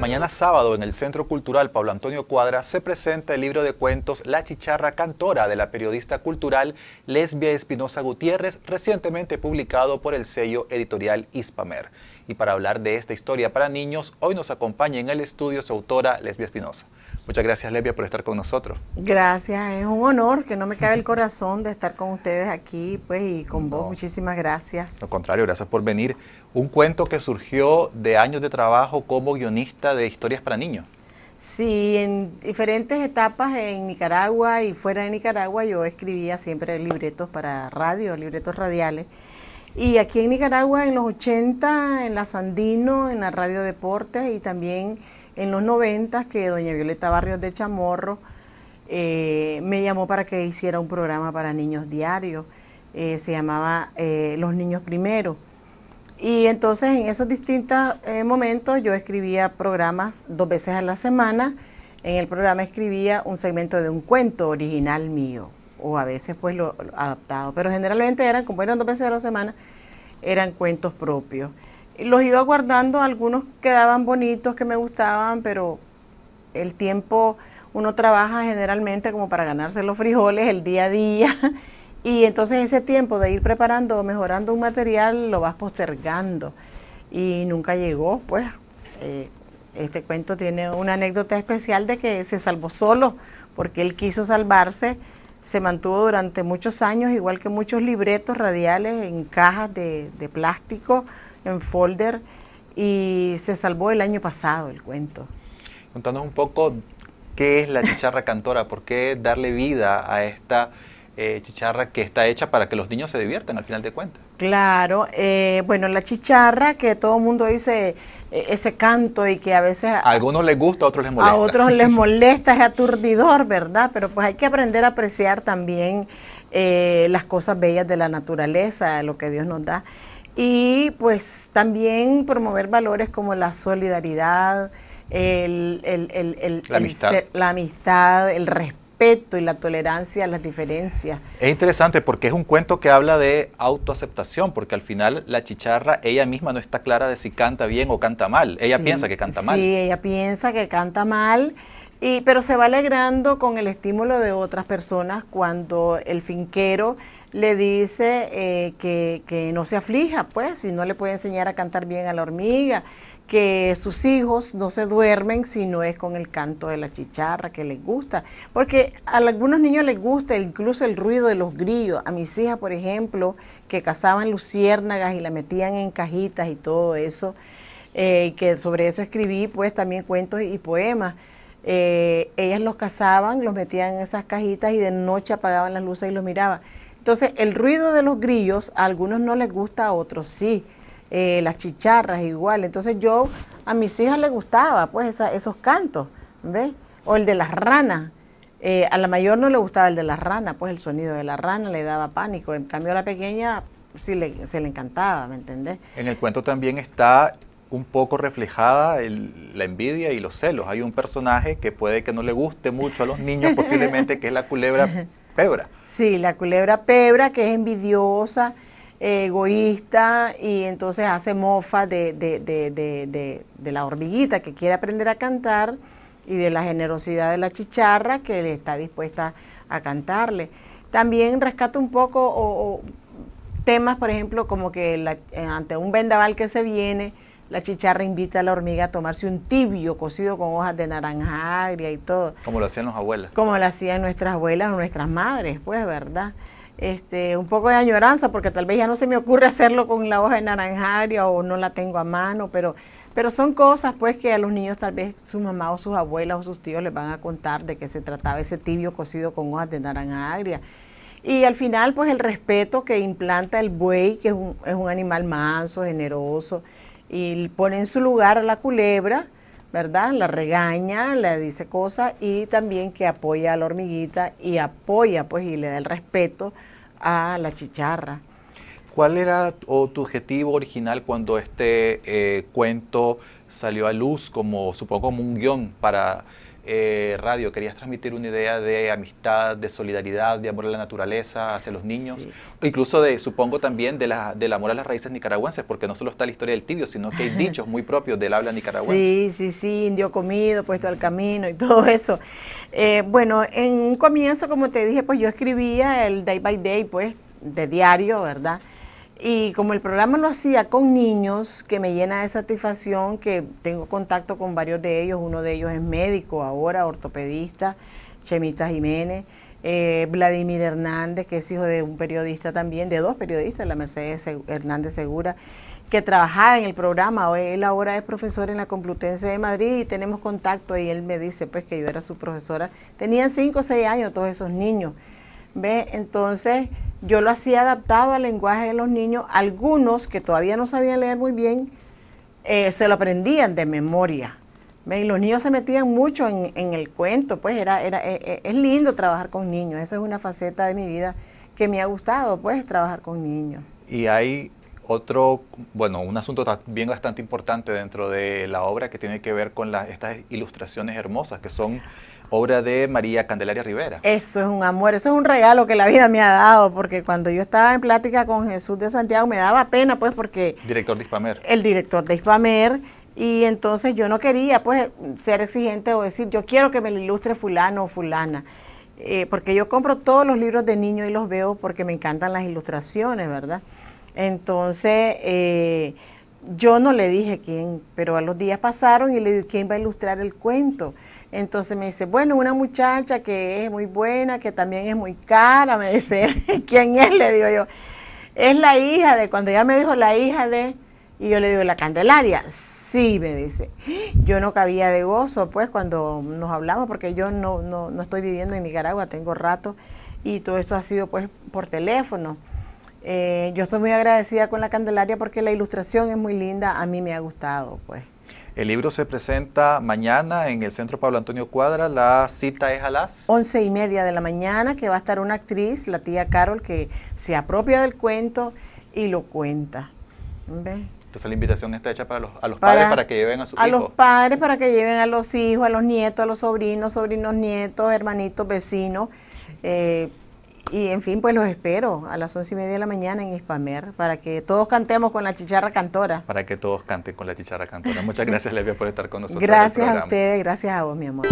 Mañana sábado en el Centro Cultural Pablo Antonio Cuadra se presenta el libro de cuentos La Chicharra Cantora de la periodista cultural Lesbia Espinosa Gutiérrez, recientemente publicado por el sello editorial Hispamer. Y para hablar de esta historia para niños, hoy nos acompaña en el estudio su autora Lesbia Espinosa. Muchas gracias, Levia, por estar con nosotros. Gracias, es un honor que no me cabe el corazón de estar con ustedes aquí pues, y con vos. Muchísimas gracias. Lo contrario, gracias por venir. Un cuento que surgió de años de trabajo como guionista de historias para niños. Sí, en diferentes etapas en Nicaragua y fuera de Nicaragua yo escribía siempre libretos para radio, libretos radiales. Y aquí en Nicaragua en los 80, en la Sandino, en la Radio Deportes y también en los 90 que doña Violeta Barrios de Chamorro eh, me llamó para que hiciera un programa para niños diarios, eh, se llamaba eh, Los Niños Primero. Y entonces en esos distintos momentos yo escribía programas dos veces a la semana, en el programa escribía un segmento de un cuento original mío, o a veces pues lo, lo adaptado, pero generalmente eran, como eran dos veces a la semana, eran cuentos propios los iba guardando, algunos quedaban bonitos, que me gustaban, pero el tiempo, uno trabaja generalmente como para ganarse los frijoles el día a día. Y entonces ese tiempo de ir preparando o mejorando un material lo vas postergando. Y nunca llegó, pues. Eh, este cuento tiene una anécdota especial de que se salvó solo, porque él quiso salvarse, se mantuvo durante muchos años, igual que muchos libretos radiales en cajas de plástico, en folder y se salvó el año pasado el cuento. Contanos un poco qué es la chicharra cantora, por qué darle vida a esta eh, chicharra que está hecha para que los niños se diviertan al final de cuentas. Claro, eh, bueno, la chicharra que todo el mundo dice eh, ese canto y que a veces... algunos les gusta, a otros les molesta. A otros les molesta, es aturdidor, ¿verdad? Pero pues hay que aprender a apreciar también las cosas bellas de la naturaleza, lo que Dios nos da y pues también promover valores como la solidaridad, el, la, amistad. el respeto y la tolerancia a las diferencias. Es interesante porque es un cuento que habla de autoaceptación, porque al final la chicharra, ella misma no está clara de si canta bien o canta mal. Ella piensa que canta mal. Sí, ella piensa que canta mal pero se va alegrando con el estímulo de otras personas cuando el finquero le dice eh, que, que, no se aflija, pues, si no le puede enseñar a cantar bien a la hormiga, que sus hijos no se duermen si no es con el canto de la chicharra que les gusta. Porque a algunos niños les gusta incluso el ruido de los grillos. A mis hijas, por ejemplo, que cazaban luciérnagas y la metían en cajitas y todo eso, y eh, que sobre eso escribí, pues, también cuentos y poemas. Eh, ellas los cazaban, los metían en esas cajitas y de noche apagaban las luces y los miraban. Entonces, el ruido de los grillos a algunos no les gusta, a otros sí. Eh, las chicharras igual. Entonces, yo a mis hijas les gustaba, pues, esos cantos, ¿ves? O el de las ranas. Eh, a la mayor no le gustaba el de las rana, pues el sonido de la rana le daba pánico. En cambio, a la pequeña sí se le encantaba, ¿me entendés? En el cuento también está un poco reflejada la envidia y los celos. Hay un personaje que puede que no le guste mucho a los niños, posiblemente, que es la culebra pebra. Sí, la culebra pebra, que es envidiosa, egoísta, y entonces hace mofa de, la hormiguita que quiere aprender a cantar y de la generosidad de la chicharra que está dispuesta a cantarle. También rescata un poco temas, por ejemplo, como que eh, ante un vendaval que se viene, la chicharra invita a la hormiga a tomarse un tibio cocido con hojas de naranja agria y todo. Como lo hacían los abuelas. Como lo hacían nuestras abuelas o nuestras madres, pues, ¿verdad? Este, un poco de añoranza, porque tal vez ya no se me ocurre hacerlo con la hoja de naranja o no la tengo a mano, pero, pero son cosas pues que a los niños tal vez su mamá o sus abuelas o sus tíos les van a contar de que se trataba ese tibio cocido con hojas de naranja agria. Y al final, pues el respeto que implanta el buey, que es un, es un animal manso, generoso, y pone en su lugar a la culebra, ¿verdad? La regaña, le dice cosas y también que apoya a la hormiguita y apoya pues y le da el respeto a la chicharra. ¿Cuál era tu objetivo original cuando este eh, cuento salió a luz, como supongo como un guión para eh, radio? ¿Querías transmitir una idea de amistad, de solidaridad, de amor a la naturaleza, hacia los niños? Incluso de, supongo también, de la, del amor a las raíces nicaragüenses, porque no solo está la historia del tibio, sino que hay dichos muy propios del habla nicaragüense. Sí, sí, sí, indio comido, puesto al camino y todo eso. Eh, bueno, en un comienzo, como te dije, pues yo escribía el day by day, pues de diario, ¿verdad? Y como el programa lo hacía con niños, que me llena de satisfacción, que tengo contacto con varios de ellos, uno de ellos es médico ahora, ortopedista, Chemita Jiménez, eh, Vladimir Hernández, que es hijo de un periodista también, de dos periodistas, la Mercedes Hernández Segura, que trabajaba en el programa, él ahora es profesor en la Complutense de Madrid y tenemos contacto y él me dice pues que yo era su profesora. Tenían cinco o seis años todos esos niños ¿Ve? Entonces yo lo hacía adaptado al lenguaje de los niños. Algunos que todavía no sabían leer muy bien, eh, se lo aprendían de memoria. Y los niños se metían mucho en, el cuento, pues era, era eh, eh, es lindo trabajar con niños. Esa es una faceta de mi vida que me ha gustado, pues, trabajar con niños. Y hay otro, bueno, un asunto también bastante importante dentro de la obra que tiene que ver con las estas ilustraciones hermosas que son obra de María Candelaria Rivera. Eso es un amor, eso es un regalo que la vida me ha dado, porque cuando yo estaba en plática con Jesús de Santiago me daba pena, pues porque... Director de Hispamer. El director de Hispamer, Y entonces yo no quería pues ser exigente o decir, yo quiero que me ilustre fulano o fulana. Eh, porque yo compro todos los libros de niño y los veo porque me encantan las ilustraciones, ¿verdad? Entonces, eh, yo no le dije quién, pero a los días pasaron y le dije, ¿quién va a ilustrar el cuento? Entonces me dice, bueno, una muchacha que es muy buena, que también es muy cara, me dice, ¿quién es? Le digo yo, es la hija de, cuando ella me dijo la hija de, y yo le digo, la Candelaria, sí, me dice. Yo no cabía de gozo, pues, cuando nos hablamos, porque yo no, no, no estoy viviendo en Nicaragua, tengo rato, y todo esto ha sido, pues, por teléfono. Eh, yo estoy muy agradecida con la Candelaria porque la ilustración es muy linda, a mí me ha gustado, pues. El libro se presenta mañana en el Centro Pablo Antonio Cuadra. La cita es a las once y media de la mañana, que va a estar una actriz, la tía Carol, que se apropia del cuento y lo cuenta. Entonces la invitación está hecha para los, a los padres para que lleven a sus hijos. A los padres para que lleven a los hijos, a los nietos, a los sobrinos, sobrinos, nietos, hermanitos, vecinos. Eh, y en fin, pues los espero a las once y media de la mañana en spamer para que todos cantemos con la chicharra cantora. Para que todos canten con la chicharra cantora. Muchas gracias, Levia, por estar con nosotros. Gracias a ustedes, gracias a vos, mi amor.